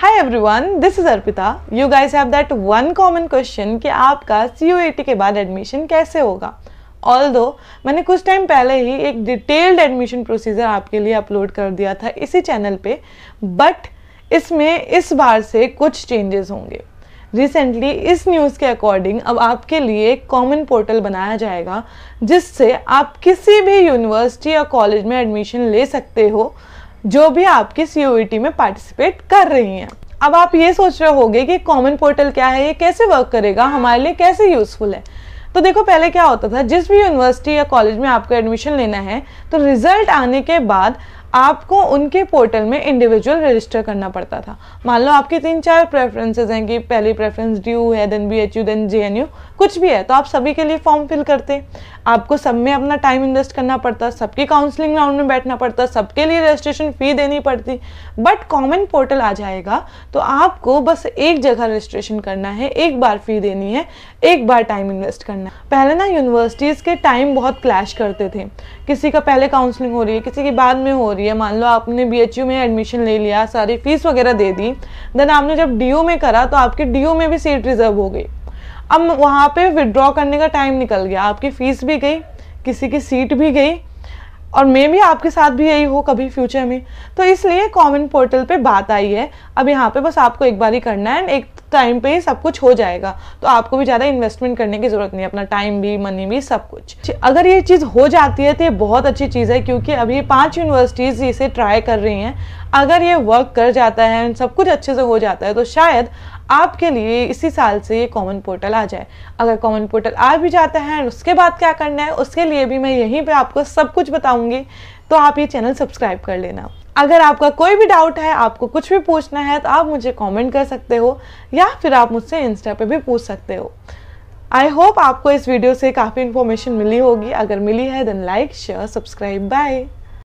hi everyone this is Arpita you guys have that one common question कि आपका सी के बाद एडमिशन कैसे होगा ऑल दो मैंने कुछ टाइम पहले ही एक डिटेल्ड एडमिशन प्रोसीजर आपके लिए अपलोड कर दिया था इसी चैनल पे बट इसमें इस बार से कुछ चेंजेस होंगे रिसेंटली इस न्यूज़ के अकॉर्डिंग अब आपके लिए एक कॉमन पोर्टल बनाया जाएगा जिससे आप किसी भी यूनिवर्सिटी या कॉलेज में एडमिशन ले सकते हो जो भी आपकी सीओईटी e में पार्टिसिपेट कर रही हैं अब आप ये सोच रहे होगे कि कॉमन पोर्टल क्या है ये कैसे वर्क करेगा हमारे लिए कैसे यूज़फुल है तो देखो पहले क्या होता था जिस भी यूनिवर्सिटी या कॉलेज में आपको एडमिशन लेना है तो रिजल्ट आने के बाद आपको उनके पोर्टल में इंडिविजुअल रजिस्टर करना पड़ता था मान लो आपके तीन चार प्रेफरेंसेज हैं कि पहली प्रेफरेंस ड्यू है then B H U then J N U कुछ भी है तो आप सभी के लिए फॉर्म फिल करते आपको सब में अपना टाइम इन्वेस्ट करना पड़ता सबकी काउंसलिंग राउंड में बैठना पड़ता सबके लिए रजिस्ट्रेशन फ़ी देनी पड़ती बट कॉमन पोर्टल आ जाएगा तो आपको बस एक जगह रजिस्ट्रेशन करना है एक बार फ़ी देनी है एक बार टाइम इन्वेस्ट करना है पहले ना यूनिवर्सिटीज़ के टाइम बहुत क्लैश करते थे किसी का पहले काउंसलिंग हो रही है किसी की बाद में हो रही रही है मान लो आपने बी में एडमिशन ले लिया सारी फीस वगैरह दे दी देन आपने जब डी में करा तो आपके डी में भी सीट रिजर्व हो गई अब वहाँ पे विड्रॉ करने का टाइम निकल गया आपकी फ़ीस भी गई किसी की सीट भी गई और मे भी आपके साथ भी यही हो कभी फ्यूचर में तो इसलिए कॉमन पोर्टल पे बात आई है अब यहाँ पे बस आपको एक बार ही करना है एक टाइम पे ही सब कुछ हो जाएगा तो आपको भी ज़्यादा इन्वेस्टमेंट करने की ज़रूरत नहीं है अपना टाइम भी मनी भी सब कुछ अगर ये चीज़ हो जाती है तो ये बहुत अच्छी चीज़ है क्योंकि अभी पांच यूनिवर्सिटीज़ इसे ट्राई कर रही हैं अगर ये वर्क कर जाता है सब कुछ अच्छे से हो जाता है तो शायद आपके लिए इसी साल से ये कॉमन पोर्टल आ जाए अगर कॉमन पोर्टल आ भी जाता है उसके बाद क्या करना है उसके लिए भी मैं यहीं पे आपको सब कुछ बताऊंगी तो आप ये चैनल सब्सक्राइब कर लेना अगर आपका कोई भी डाउट है आपको कुछ भी पूछना है तो आप मुझे कमेंट कर सकते हो या फिर आप मुझसे इंस्टा पे भी पूछ सकते हो आई होप आपको इस वीडियो से काफ़ी इन्फॉर्मेशन मिली होगी अगर मिली है then like share subscribe bye